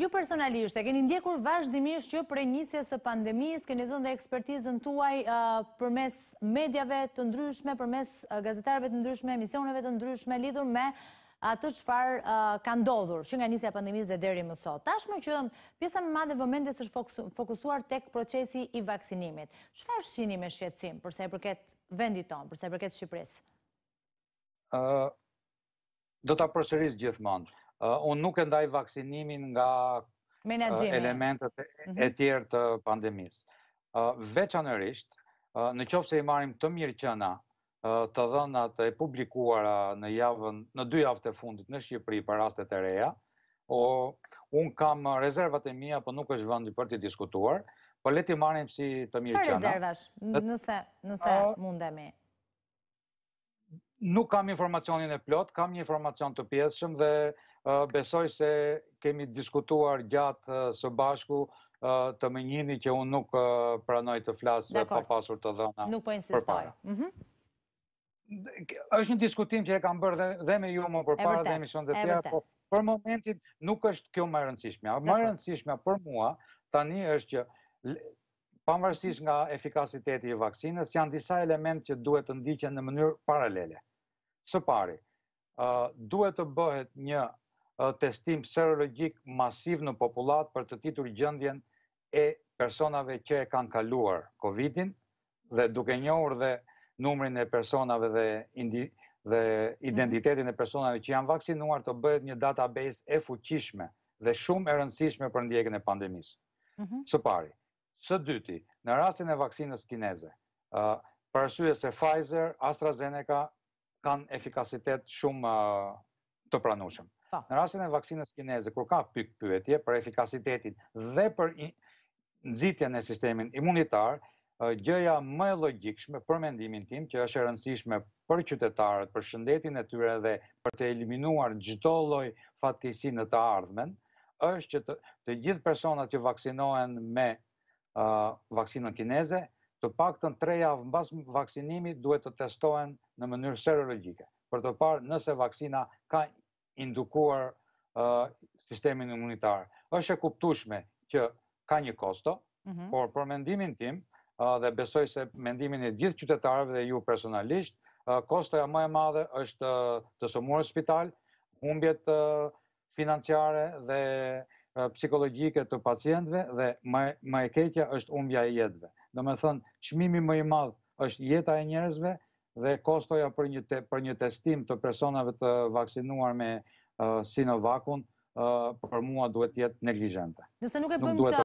Ju personalisht, e keni ndjekur vazhdimisht që prej njësje së pandemis, keni dhënë dhe ekspertizën tuaj uh, për mes medjave të ndryshme, për mes uh, gazetarëve të ndryshme, emisioneve të ndryshme, lidhur me atë qëfar uh, ka ndodhur që nga njësja pandemis dhe deri mësot. Tashme që pjesa më madhe vëmendis është fokusuar tek procesi i vaksinimit. Qëfar shini me shqetsim përse e përket vendit tonë, përse e përket Shqipërisë? Do të apërësërisë gjithë mandë unë nuk e ndaj vaksinimin nga elementet e mhm. tjerë të pandemisë. Veçanërisht, në qofë se i marim të mirë qëna të dhënat e publikuara në javën, në dy javët e fundit në Shqipëri për rastet e reja, unë kam rezervat e mija, për po nuk është vëndi për të diskutuar, për po leti marim si të mirë qëna. Qa rezervash, nëse mundemi? Nuk kam informacionin e plot, kam një informacion të pjesëshëm dhe besoj se kemi diskutuar gjatë së bashku të më njini që unë nuk pranoj të flasë pa pasur të dhëna. Nuk po insistoj. Mhm. është një diskutim që e kam bërë dhe me ju më për para dhe emision dhe tjera, po për momentin nuk është kjo më rëndësishme. Më rëndësishme për mua tani është që pamërësish nga efikasiteti i vaksinës, janë disa element që duhet të ndiqen në mënyrë paralele. Së pari, duhet të bëhet një testim serologjik masiv në populat për të titur gjëndjen e personave që e kanë kaluar COVID-in dhe duke njohur dhe numrin e personave dhe dhe identitetin e personave që janë vaksinuar të bëhet një database e fuqishme dhe shumë e rëndësishme për ndjekën e pandemisë. Mhm. Së pari, së dyti, në rastin e vaksinës kineze, përësujë se Pfizer, AstraZeneca, kanë efikasitet shumë të pranushëm. Po. Në rrasën e vaksinës kineze, kur ka pykë pyetje për efikasitetin dhe për nëzitjen e sistemin imunitar, gjëja më e logikshme për mendimin tim, që është e rëndësishme për qytetarët, për shëndetin e tyre dhe për të eliminuar gjitho loj fatisinë të ardhmen, është që të gjithë personat që vaksinohen me vaksinën kineze, të pak të në treja vë mbas duhet të testohen në mënyrë serologike. Për të parë nëse vaksina ka indukuar sistemin imunitar. Është e kuptueshme që ka një kosto, mhm. por për mendimin tim dhe besoj se mendimin e gjithë qytetarëve dhe ju personalisht, kostoja më e madhe është të somuar spital, humbjet financiare dhe psikologjike të pacientëve dhe më më e keqja është humbja e jetëve. Domethënë, çmimi më i madh është jeta e njerëzve dhe kostoja për një për një testim të personave të vaksinuar me uh, Sinovacun uh, për mua duhet të jetë neglizhente. Nëse nuk e bëjmë